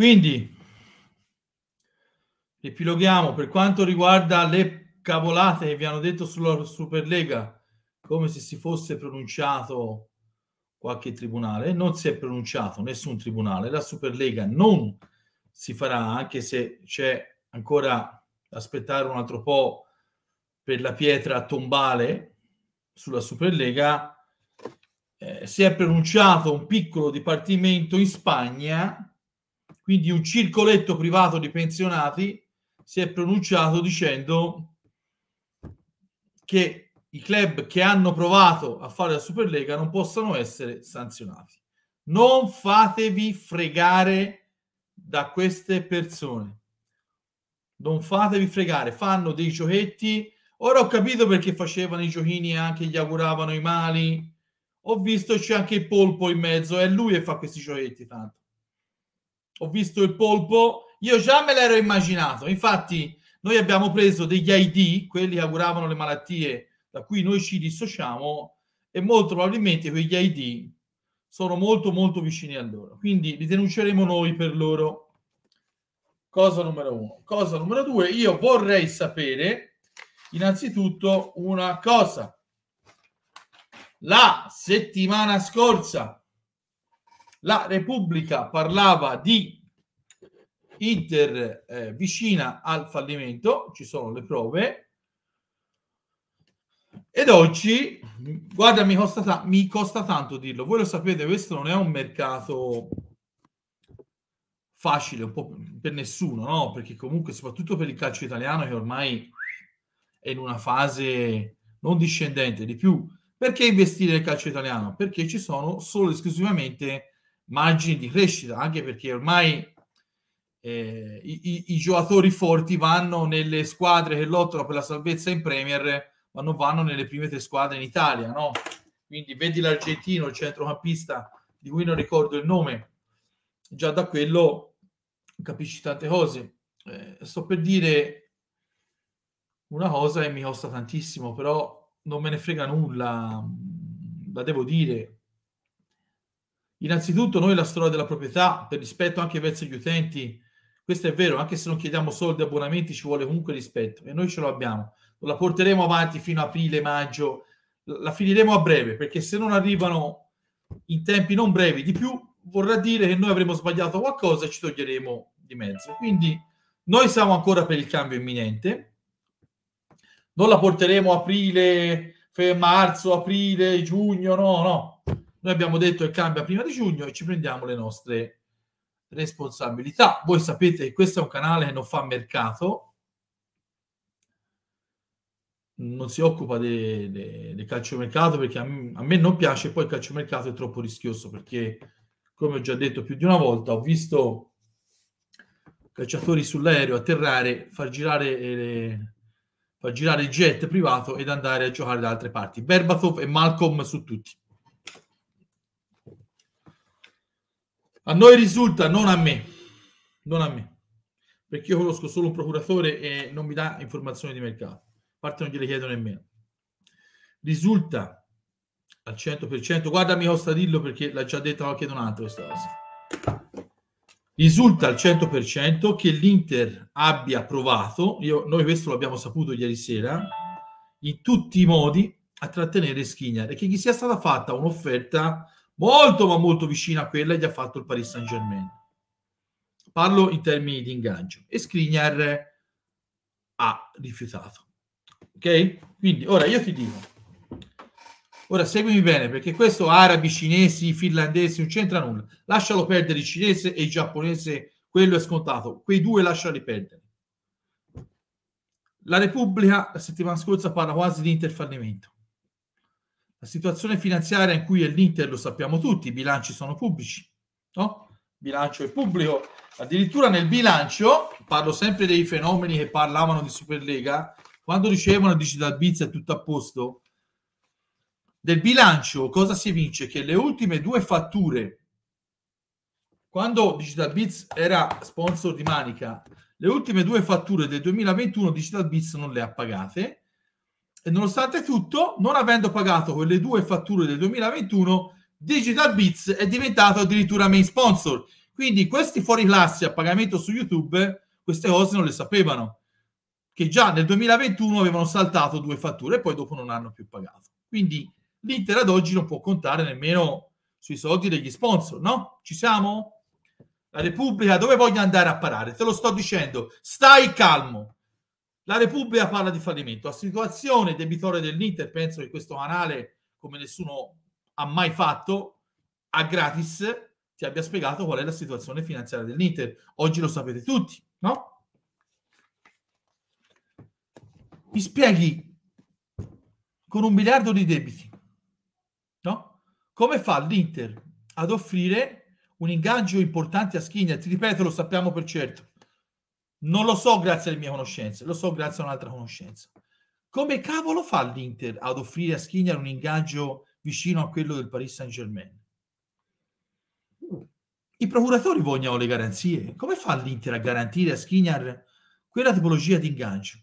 Quindi, epiloghiamo per quanto riguarda le cavolate che vi hanno detto sulla Superlega, come se si fosse pronunciato qualche tribunale, non si è pronunciato nessun tribunale, la Superlega non si farà, anche se c'è ancora da aspettare un altro po' per la pietra tombale sulla Superlega, eh, si è pronunciato un piccolo dipartimento in Spagna quindi un circoletto privato di pensionati si è pronunciato dicendo che i club che hanno provato a fare la Superlega non possono essere sanzionati. Non fatevi fregare da queste persone. Non fatevi fregare, fanno dei giochetti. Ora ho capito perché facevano i giochini e anche gli auguravano i mali. Ho visto c'è anche il polpo in mezzo, è lui che fa questi giochetti tanto ho visto il polpo, io già me l'ero immaginato. Infatti, noi abbiamo preso degli ID, quelli che auguravano le malattie da cui noi ci dissociamo, e molto probabilmente quegli ID sono molto molto vicini a loro. Quindi li denunceremo noi per loro. Cosa numero uno. Cosa numero due, io vorrei sapere innanzitutto una cosa. La settimana scorsa la Repubblica parlava di Inter eh, vicina al fallimento, ci sono le prove. Ed oggi, guarda, mi costa, ta- mi costa tanto dirlo, voi lo sapete, questo non è un mercato facile un po' per nessuno, no? Perché comunque, soprattutto per il calcio italiano, che ormai è in una fase non discendente di più, perché investire nel calcio italiano? Perché ci sono solo esclusivamente margini di crescita, anche perché ormai eh, i, i, i, giocatori forti vanno nelle squadre che lottano per la salvezza in Premier, ma non vanno nelle prime tre squadre in Italia, no? Quindi vedi l'argentino, il centrocampista, di cui non ricordo il nome, già da quello capisci tante cose. Eh, sto per dire una cosa che mi costa tantissimo, però non me ne frega nulla, la devo dire Innanzitutto noi la storia della proprietà, per rispetto anche verso gli utenti, questo è vero, anche se non chiediamo soldi, abbonamenti, ci vuole comunque rispetto e noi ce l'abbiamo. La porteremo avanti fino a aprile, maggio, la finiremo a breve, perché se non arrivano in tempi non brevi di più, vorrà dire che noi avremo sbagliato qualcosa e ci toglieremo di mezzo. Quindi noi siamo ancora per il cambio imminente, non la porteremo aprile, marzo, aprile, giugno, no, no, noi abbiamo detto che cambia prima di giugno e ci prendiamo le nostre responsabilità. Voi sapete che questo è un canale che non fa mercato, non si occupa del de, de calciomercato perché a me, a me non piace, poi il calciomercato è troppo rischioso perché, come ho già detto più di una volta, ho visto cacciatori sull'aereo atterrare, far girare, eh, far girare il jet privato ed andare a giocare da altre parti. Berbatov e Malcolm su tutti. A noi risulta, non a me, non a me, perché io conosco solo un procuratore e non mi dà informazioni di mercato, a parte non gliele chiedo nemmeno. Risulta al 100%, guarda mi costa dirlo perché l'ha già detta qualche donato questa cosa. Risulta al 100% che l'Inter abbia provato, io, noi questo l'abbiamo saputo ieri sera, in tutti i modi a trattenere Schignare e che gli sia stata fatta un'offerta molto ma molto vicina a quella che ha fatto il Paris Saint Germain. Parlo in termini di ingaggio e Skriniar ha rifiutato. Ok? Quindi ora io ti dico, ora seguimi bene perché questo arabi, cinesi, finlandesi non c'entra nulla. Lascialo perdere il cinese e il giapponese, quello è scontato. Quei due lasciali perdere. La Repubblica la settimana scorsa parla quasi di interfallimento. La situazione finanziaria in cui è l'Inter lo sappiamo tutti, i bilanci sono pubblici, no? Bilancio è pubblico, addirittura nel bilancio, parlo sempre dei fenomeni che parlavano di Superlega, quando ricevono dici dal Biz è tutto a posto, del bilancio cosa si evince? Che le ultime due fatture, quando Digital Biz era sponsor di Manica, le ultime due fatture del 2021 Digital Biz non le ha pagate e nonostante tutto, non avendo pagato quelle due fatture del 2021, Digital Bits è diventato addirittura main sponsor. Quindi questi fuori classi a pagamento su YouTube queste cose non le sapevano, che già nel 2021 avevano saltato due fatture e poi dopo non hanno più pagato. Quindi l'Inter ad oggi non può contare nemmeno sui soldi degli sponsor, no? Ci siamo? La Repubblica dove voglio andare a parare? Te lo sto dicendo, stai calmo. La Repubblica parla di fallimento. La situazione debitore dell'Inter, penso che questo canale, come nessuno ha mai fatto, a gratis ti abbia spiegato qual è la situazione finanziaria dell'Inter. Oggi lo sapete tutti, no? Mi spieghi con un miliardo di debiti, no? Come fa l'Inter ad offrire un ingaggio importante a Skinner? Ti ripeto, lo sappiamo per certo non lo so grazie alle mie conoscenze, lo so grazie a un'altra conoscenza. Come cavolo fa l'Inter ad offrire a Skriniar un ingaggio vicino a quello del Paris Saint-Germain? I procuratori vogliono le garanzie. Come fa l'Inter a garantire a Skriniar quella tipologia di ingaggio?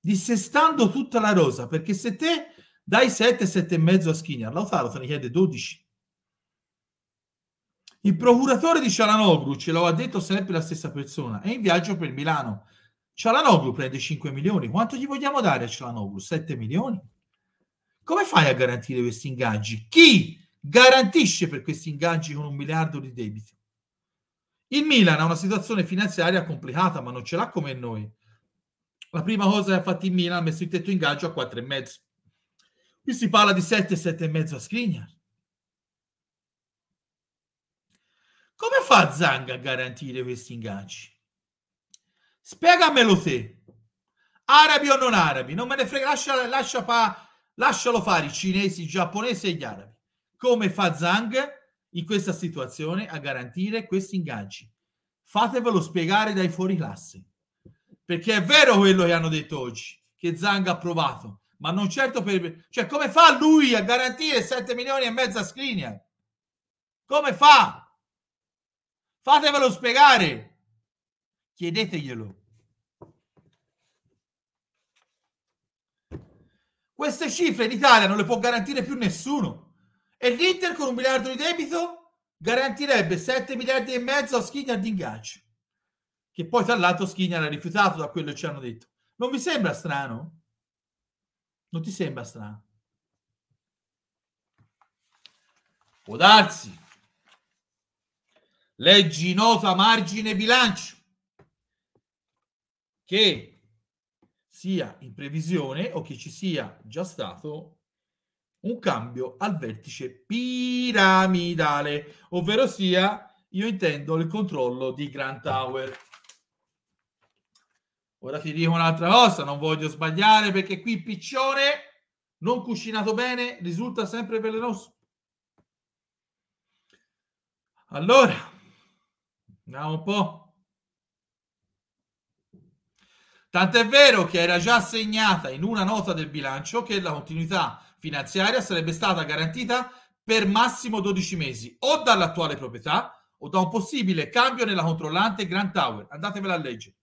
Dissestando tutta la rosa, perché se te dai 7, 7,5 a Skriniar, Lautaro te ne chiede 12 il procuratore di Cialanoglu ce l'aveva detto sempre la stessa persona, è in viaggio per Milano. Cialanoglu prende 5 milioni, quanto gli vogliamo dare a Cialanoglu? 7 milioni? Come fai a garantire questi ingaggi? Chi garantisce per questi ingaggi con un miliardo di debiti? Il Milan ha una situazione finanziaria complicata, ma non ce l'ha come noi. La prima cosa che ha fatto il Milan ha messo il tetto ingaggio a 4,5. Qui si parla di 7, 7,5 a Skriniar. Come fa Zang a garantire questi ingaggi? Spiegamelo te. Arabi o non arabi, non me ne frega, lascia, lascia pa, lascialo fare i cinesi, i giapponesi e gli arabi. Come fa Zang in questa situazione a garantire questi ingaggi? Fatevelo spiegare dai fuori classe. Perché è vero quello che hanno detto oggi, che Zang ha provato, ma non certo per... Cioè, come fa lui a garantire 7 milioni e mezzo a Skriniar? Come fa? Fatevelo spiegare. Chiedeteglielo. Queste cifre l'Italia non le può garantire più nessuno. E l'Inter con un miliardo di debito garantirebbe 7 miliardi e mezzo a Schigna di ingaggio. Che poi tra l'altro Schigna ha rifiutato da quello che ci hanno detto. Non vi sembra strano? Non ti sembra strano? Può darsi leggi nota margine bilancio che sia in previsione o che ci sia già stato un cambio al vertice piramidale, ovvero sia io intendo il controllo di Grand Tower. Ora ti dico un'altra cosa, non voglio sbagliare perché qui piccione non cucinato bene risulta sempre velenoso. Allora, Andiamo un po'. Tant'è vero che era già segnata in una nota del bilancio che la continuità finanziaria sarebbe stata garantita per massimo 12 mesi o dall'attuale proprietà o da un possibile cambio nella controllante Grand Tower. Andatevela a leggere.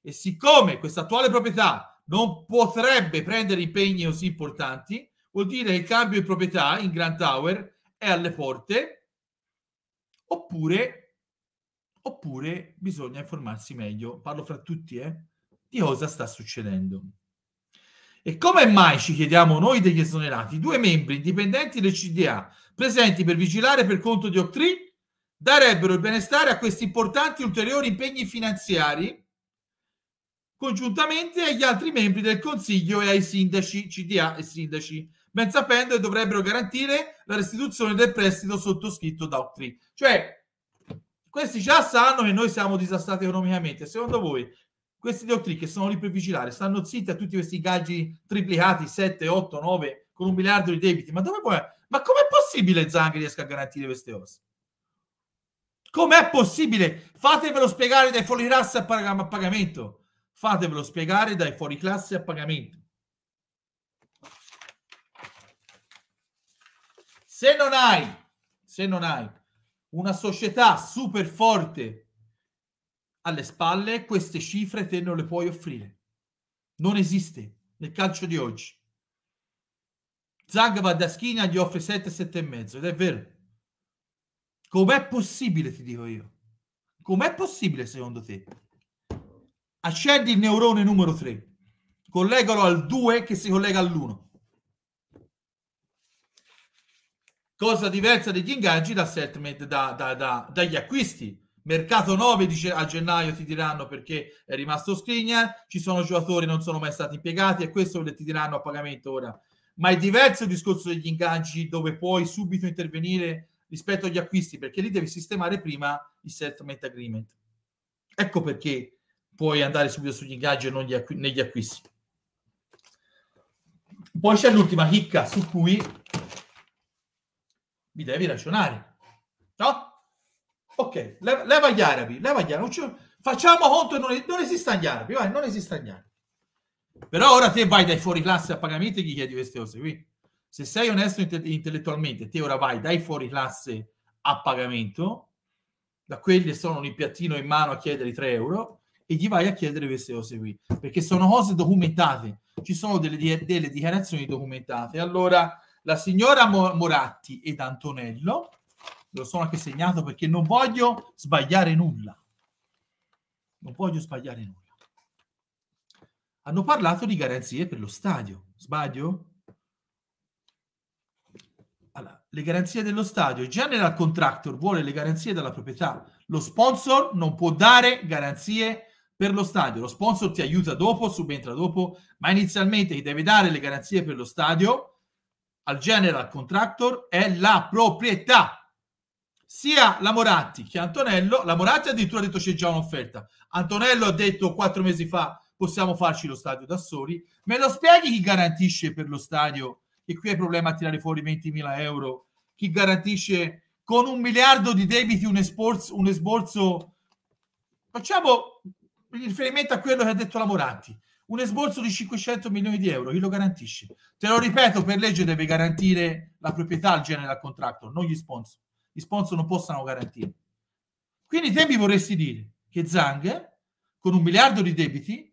E siccome questa attuale proprietà non potrebbe prendere impegni così importanti, vuol dire che il cambio di proprietà in Grand Tower è alle porte Oppure, oppure bisogna informarsi meglio, parlo fra tutti, eh, di cosa sta succedendo. E come mai ci chiediamo noi degli esonerati, due membri indipendenti del CDA presenti per vigilare per conto di Octree darebbero il benestare a questi importanti ulteriori impegni finanziari congiuntamente agli altri membri del Consiglio e ai sindaci, CDA e sindaci ben sapendo che dovrebbero garantire la restituzione del prestito sottoscritto da Octree. Cioè, questi già sanno che noi siamo disastrati economicamente. Secondo voi, questi di Octree che sono lì per vigilare, stanno zitti a tutti questi gaggi triplicati, 7, 8, 9, con un miliardo di debiti? Ma, dove può... Ma com'è possibile Zang riesca a garantire queste cose? Com'è possibile? Fatevelo spiegare dai fuori classe a, pag- a pagamento. Fatevelo spiegare dai fuori classe a pagamento. se non hai, se non hai una società super forte alle spalle, queste cifre te non le puoi offrire. Non esiste nel calcio di oggi. Zag va da Schina gli offre 7, 7 e mezzo ed è vero. Com'è possibile, ti dico io? Com'è possibile secondo te? Accendi il neurone numero 3, collegalo al 2 che si collega all'1 cosa diversa degli ingaggi da settlement, da, da, da, dagli acquisti. Mercato 9 dice a gennaio ti diranno perché è rimasto Skriniar, ci sono giocatori che non sono mai stati impiegati e questo ti diranno a pagamento ora. Ma è diverso il discorso degli ingaggi dove puoi subito intervenire rispetto agli acquisti perché lì devi sistemare prima il settlement agreement. Ecco perché puoi andare subito sugli ingaggi e non negli acquisti. Poi c'è l'ultima chicca su cui mi devi ragionare. No? Ok, Le, leva gli arabi, leva gli arabi. Facciamo conto che non, non esistono gli arabi, vai, non esistono gli arabi. Però ora te vai dai fuori classe a pagamento e gli chiedi queste cose qui. Se sei onesto intellettualmente, te ora vai dai fuori classe a pagamento, da quelli che sono un piattino in mano a chiedere 3 euro e gli vai a chiedere queste cose qui, perché sono cose documentate, ci sono delle, delle dichiarazioni documentate. Allora, la signora Moratti ed Antonello. Lo sono anche segnato perché non voglio sbagliare nulla. Non voglio sbagliare nulla. Hanno parlato di garanzie per lo stadio. Sbaglio? Allora, le garanzie dello stadio. Il general contractor vuole le garanzie della proprietà. Lo sponsor non può dare garanzie per lo stadio. Lo sponsor ti aiuta dopo, subentra dopo, ma inizialmente ti deve dare le garanzie per lo stadio al general contractor è la proprietà. Sia la Moratti che Antonello, la Moratti addirittura ha detto c'è già un'offerta. Antonello ha detto quattro mesi fa possiamo farci lo stadio da soli. Me lo spieghi chi garantisce per lo stadio? E qui è problema a tirare fuori 20.000 euro. Chi garantisce con un miliardo di debiti un esborso, un esborso facciamo riferimento a quello che ha detto la Moratti un esborso di 500 milioni di euro, chi lo garantisce? Te lo ripeto, per legge deve garantire la proprietà al general contractor, non gli sponsor. Gli sponsor non possono garantire. Quindi te mi vorresti dire che Zang, con un miliardo di debiti,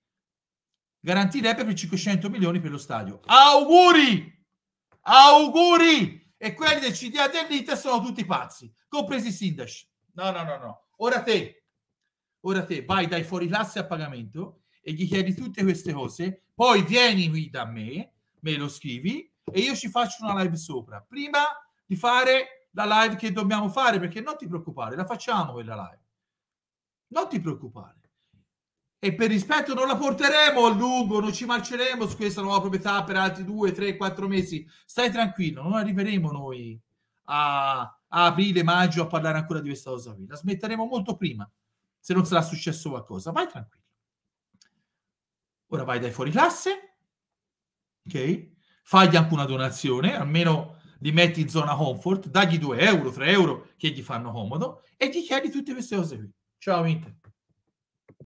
garantirebbe per 500 milioni per lo stadio. Auguri! Auguri! E quelli del CDA dell'Inter sono tutti pazzi, compresi i sindaci. No, no, no, no. Ora te, ora te, vai dai fuori classe a pagamento e gli chiedi tutte queste cose, poi vieni qui da me, me lo scrivi e io ci faccio una live sopra, prima di fare la live che dobbiamo fare, perché non ti preoccupare, la facciamo quella live. Non ti preoccupare. E per rispetto non la porteremo a lungo, non ci marceremo su questa nuova proprietà per altri due, tre, quattro mesi. Stai tranquillo, non arriveremo noi a, a aprile, maggio a parlare ancora di questa cosa qui. La smetteremo molto prima, se non sarà successo qualcosa. Vai tranquillo. Ora vai dai fuori classe, ok? Fagli anche una donazione, almeno li metti in zona comfort, dagli 2 euro, 3 euro che gli fanno comodo e gli chiedi tutte queste cose qui. Ciao Inter.